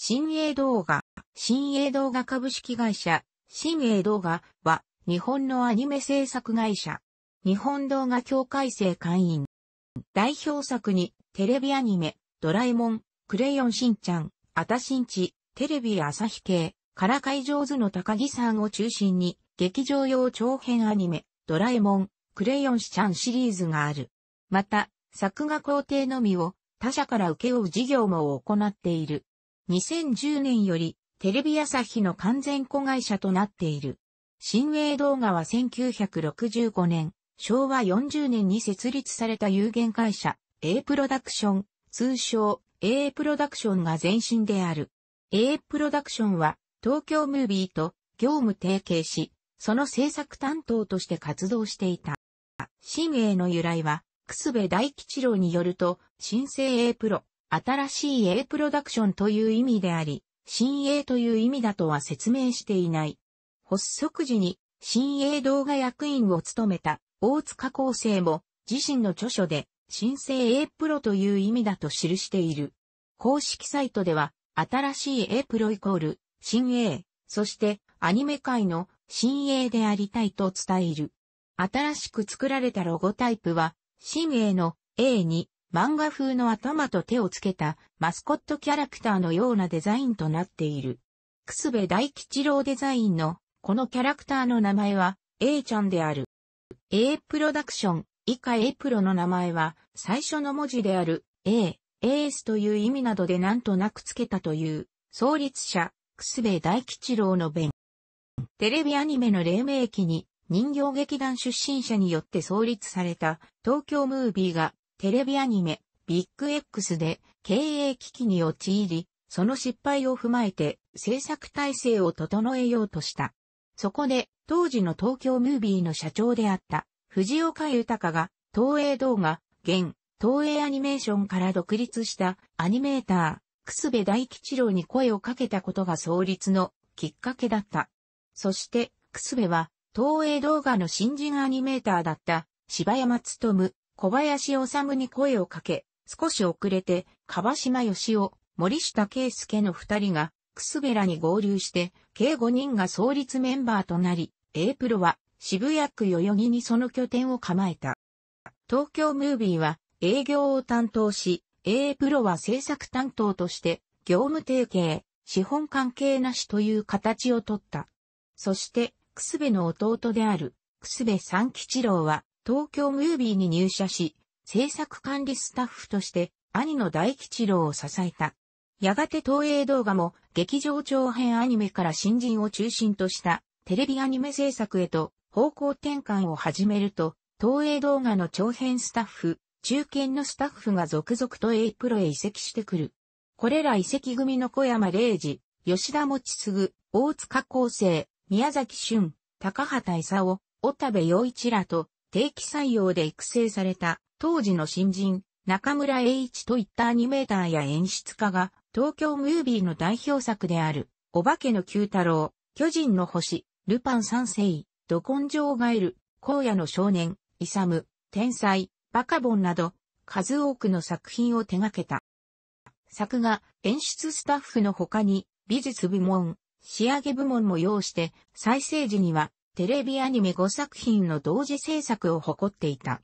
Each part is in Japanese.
新栄動画、新栄動画株式会社、新栄動画は、日本のアニメ制作会社、日本動画協会生会員。代表作に、テレビアニメ、ドラえもん、クレヨンしんちゃん、あたしんち、テレビ朝日系、からかい上手の高木さんを中心に、劇場用長編アニメ、ドラえもん、クレヨンしちゃんシリーズがある。また、作画工程のみを他社から請け負う事業も行っている。2010年よりテレビ朝日の完全子会社となっている。新栄動画は1965年、昭和40年に設立された有限会社、A プロダクション、通称 A プロダクションが前身である。A プロダクションは東京ムービーと業務提携し、その制作担当として活動していた。新栄の由来は、楠部大吉郎によると、新生 A プロ新しい A プロダクションという意味であり、新 A という意味だとは説明していない。発足時に、新 A 動画役員を務めた大塚厚生も自身の著書で新生 A プロという意味だと記している。公式サイトでは新しい A プロイコール新 A、そしてアニメ界の新 A でありたいと伝える。新しく作られたロゴタイプは新 A の A に漫画風の頭と手をつけたマスコットキャラクターのようなデザインとなっている。楠部大吉郎デザインのこのキャラクターの名前は A ちゃんである。A プロダクション以下 A プロの名前は最初の文字である A、エースという意味などでなんとなくつけたという創立者楠部大吉郎の弁。テレビアニメの黎明期に人形劇団出身者によって創立された東京ムービーがテレビアニメ、ビッグ X で経営危機に陥り、その失敗を踏まえて制作体制を整えようとした。そこで、当時の東京ムービーの社長であった、藤岡豊が、東映動画、現、東映アニメーションから独立したアニメーター、楠部大吉郎に声をかけたことが創立のきっかけだった。そして、楠部は、東映動画の新人アニメーターだった、柴山務、小林治に声をかけ、少し遅れて、川島義雄、森下圭介の二人が、くすべらに合流して、計五人が創立メンバーとなり、A プロは渋谷区代々木にその拠点を構えた。東京ムービーは営業を担当し、A プロは制作担当として、業務提携、資本関係なしという形をとった。そして、くすべの弟である、くすべ三吉郎は、東京ムービーに入社し、制作管理スタッフとして兄の大吉郎を支えた。やがて東映動画も劇場長編アニメから新人を中心としたテレビアニメ制作へと方向転換を始めると、東映動画の長編スタッフ、中堅のスタッフが続々と A プロへ移籍してくる。これら移籍組の小山玲二、吉田持次、大塚康生、宮崎俊、高畑勲、小田部陽一らと、定期採用で育成された当時の新人、中村栄一といったアニメーターや演出家が、東京ムービーの代表作である、お化けの九太郎、巨人の星、ルパン三世、ド根性ガエル、荒野の少年、イサム、天才、バカボンなど、数多くの作品を手掛けた。作画、演出スタッフの他に、美術部門、仕上げ部門も要して、再生時には、テレビアニメ5作品の同時制作を誇っていた。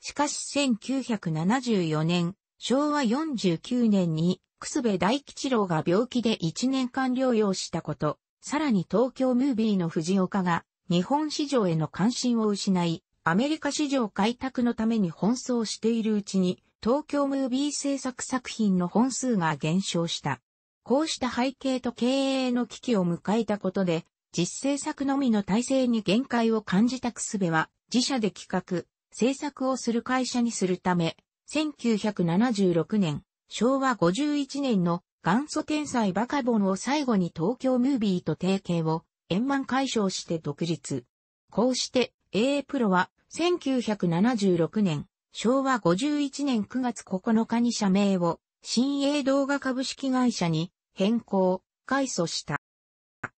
しかし1974年、昭和49年に、す部大吉郎が病気で1年間療養したこと、さらに東京ムービーの藤岡が、日本市場への関心を失い、アメリカ市場開拓のために奔走しているうちに、東京ムービー制作作品の本数が減少した。こうした背景と経営の危機を迎えたことで、実製作のみの体制に限界を感じたくすべは、自社で企画、制作をする会社にするため、1976年、昭和51年の元祖天才バカボンを最後に東京ムービーと提携を円満解消して独立。こうして a プロは1976年、昭和51年9月9日に社名を新鋭動画株式会社に変更、改組した。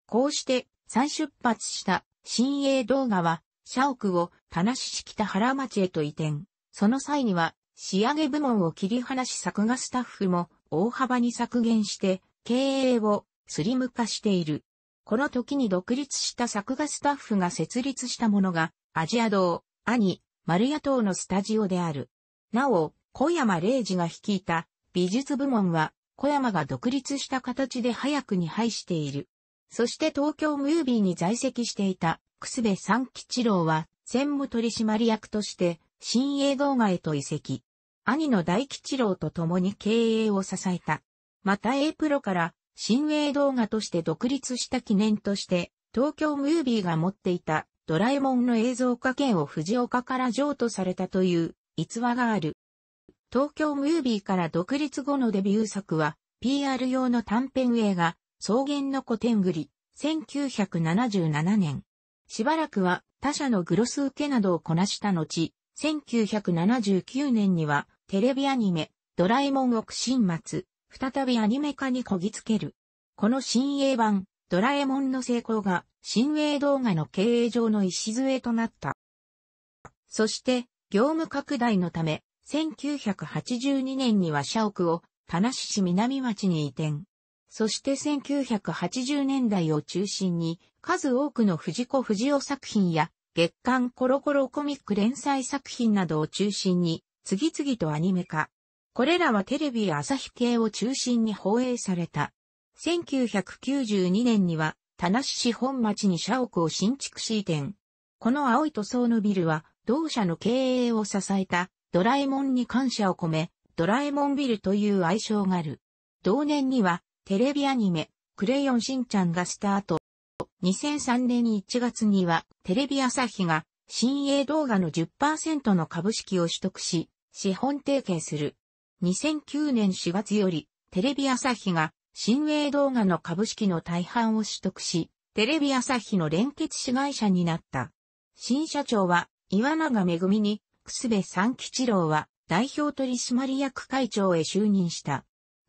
こうして再出発した新鋭動画は、社屋を田無市北原町へと移転。その際には、仕上げ部門を切り離し作画スタッフも大幅に削減して、経営をスリム化している。この時に独立した作画スタッフが設立したものが、アジア堂、兄、丸屋等のスタジオである。なお、小山玲二が率いた美術部門は、小山が独立した形で早くに配している。そして東京ムービーに在籍していた、楠部三吉郎は、専務取締役として、新映動画へと移籍。兄の大吉郎と共に経営を支えた。また A プロから新映動画として独立した記念として、東京ムービーが持っていたドラえもんの映像化権を藤岡から譲渡されたという逸話がある。東京ムービーから独立後のデビュー作は PR 用の短編映画草原の古典栗、1977年。しばらくは他社のグロス受けなどをこなした後、1979年にはテレビアニメ、ドラえもん奥新末、再びアニメ化にこぎつける。この新鋭版、ドラえもんの成功が、新鋭動画の経営上の礎となった。そして、業務拡大のため、1982年には社屋を、田無市南町に移転。そして1980年代を中心に数多くの藤子不二雄作品や月刊コロコロコミック連載作品などを中心に次々とアニメ化。これらはテレビ朝日系を中心に放映された。1992年には田無市本町に社屋を新築し移転。この青い塗装のビルは同社の経営を支えたドラえもんに感謝を込め、ドラえもんビルという愛称がある。同年にはテレビアニメ、クレヨンしんちゃんがスタート。2003年1月には、テレビ朝日が、新鋭動画の10%の株式を取得し、資本提携する。2009年4月より、テレビ朝日が、新鋭動画の株式の大半を取得し、テレビ朝日の連結子会社になった。新社長は、岩永めぐみに、くすべ三吉郎は、代表取締役会長へ就任した。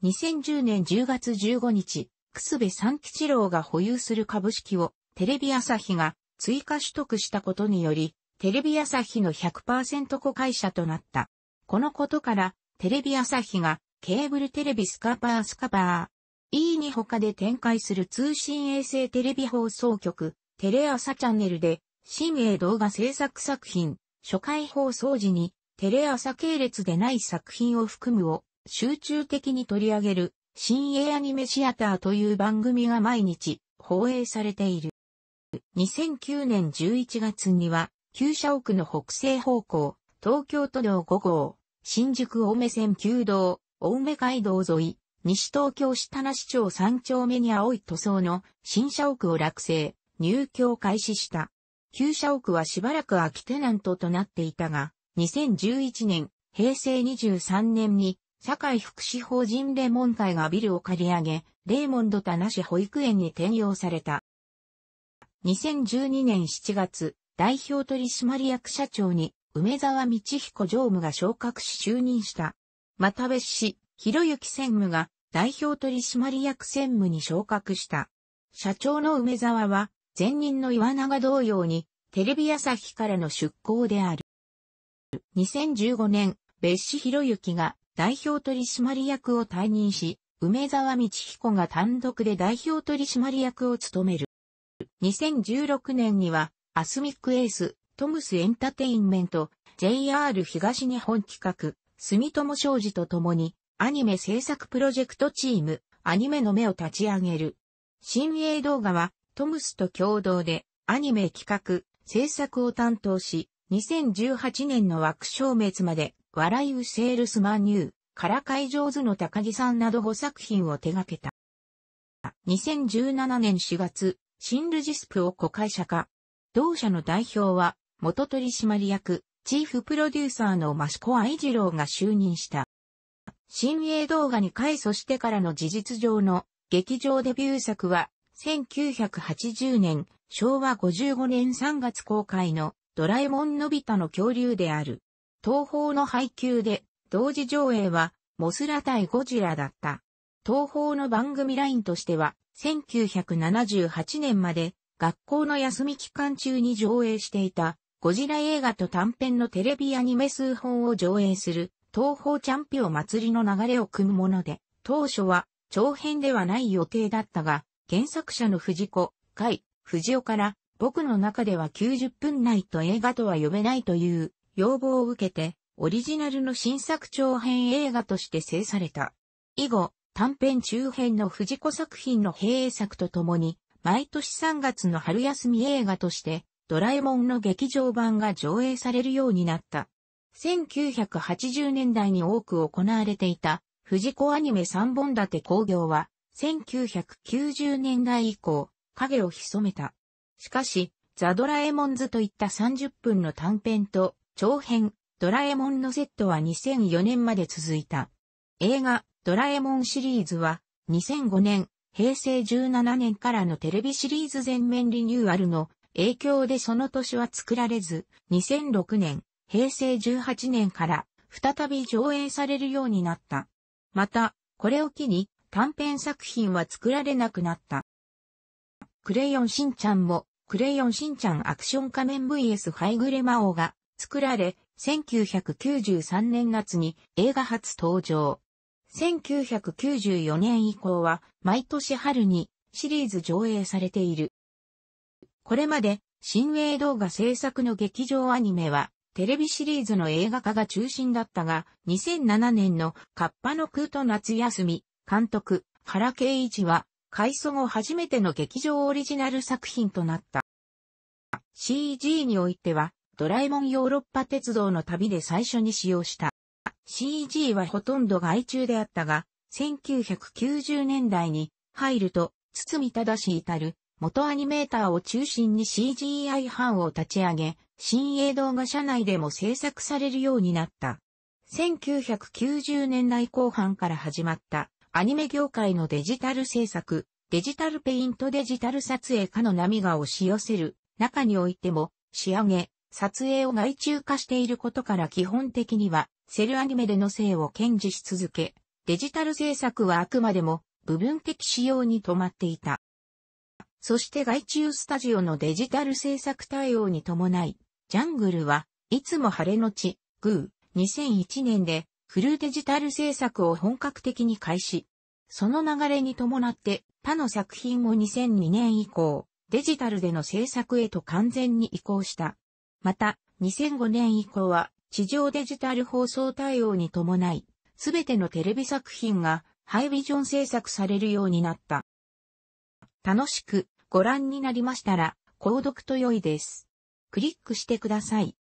2010年10月15日、楠部三吉郎が保有する株式をテレビ朝日が追加取得したことにより、テレビ朝日の100%子会社となった。このことから、テレビ朝日がケーブルテレビスカパースカパー E に他で展開する通信衛星テレビ放送局テレ朝チャンネルで新映動画制作作品初回放送時にテレ朝系列でない作品を含むを集中的に取り上げる、新鋭アニメシアターという番組が毎日放映されている。2009年11月には、旧社屋の北西方向、東京都道5号、新宿青梅線旧道、青梅街道沿い、西東京市田無町三丁目に青い塗装の新社屋を落成、入居を開始した。旧社屋はしばらく空きテナントとなっていたが、2011年、平成23年に社会福祉法人レモン会がビルを借り上げ、レーモンド田無保育園に転用された。2012年7月、代表取締役社長に、梅沢道彦常務が昇格し就任した。また別紙、広之専務が代表取締役専務に昇格した。社長の梅沢は、前任の岩永同様に、テレビ朝日からの出向である。2015年、別紙博之が代表取締役を退任し、梅沢道彦が単独で代表取締役を務める。2016年には、アスミックエース、トムスエンタテインメント、JR 東日本企画、住友商事と共に、アニメ制作プロジェクトチーム、アニメの目を立ち上げる。新鋭動画は、トムスと共同で、アニメ企画、制作を担当し、2018年の枠消滅まで笑いうセールスマンニュー、からかい上手の高木さんなど5作品を手掛けた。2017年4月、シンルジスプを子会社化。同社の代表は、元取締役、チーフプロデューサーのア子愛ロ郎が就任した。新映動画に改組してからの事実上の劇場デビュー作は、1980年、昭和55年3月公開のドラえもんのび太の恐竜である。東方の配給で、同時上映は、モスラ対ゴジラだった。東方の番組ラインとしては、1978年まで、学校の休み期間中に上映していた、ゴジラ映画と短編のテレビアニメ数本を上映する、東方チャンピオン祭りの流れを組むもので、当初は、長編ではない予定だったが、原作者の藤子、海、藤尾から、僕の中では90分内と映画とは呼べないという要望を受けて、オリジナルの新作長編映画として制された。以後、短編中編の藤子作品の閉映作とともに、毎年3月の春休み映画として、ドラえもんの劇場版が上映されるようになった。1980年代に多く行われていた、藤子アニメ3本立て工業は、1990年代以降、影を潜めた。しかし、ザ・ドラえもんズといった30分の短編と、長編、ドラえもんのセットは2004年まで続いた。映画、ドラえもんシリーズは、2005年、平成17年からのテレビシリーズ全面リニューアルの影響でその年は作られず、2006年、平成18年から再び上映されるようになった。また、これを機に短編作品は作られなくなった。クレヨンしんちゃんも、クレヨンしんちゃんアクション仮面 VS ハイグレ魔王が作られ、1993年夏に映画初登場。1994年以降は毎年春にシリーズ上映されている。これまで新映動画制作の劇場アニメはテレビシリーズの映画化が中心だったが、2007年のカッパの空と夏休み、監督、原敬一は、改装後初めての劇場オリジナル作品となった。CG においては、ドラえもんヨーロッパ鉄道の旅で最初に使用した。CG はほとんど外中であったが、1990年代に入ると、堤正至る元アニメーターを中心に CGI 班を立ち上げ、新映動画社内でも制作されるようになった。1990年代後半から始まったアニメ業界のデジタル制作、デジタルペイントデジタル撮影化の波が押し寄せる中においても仕上げ、撮影を外注化していることから基本的にはセルアニメでの性を堅持し続け、デジタル制作はあくまでも部分的仕様に止まっていた。そして外注スタジオのデジタル制作対応に伴い、ジャングルはいつも晴れのち、グー、2001年でフルデジタル制作を本格的に開始。その流れに伴って他の作品も2002年以降、デジタルでの制作へと完全に移行した。また、2005年以降は、地上デジタル放送対応に伴い、すべてのテレビ作品がハイビジョン制作されるようになった。楽しくご覧になりましたら、購読と良いです。クリックしてください。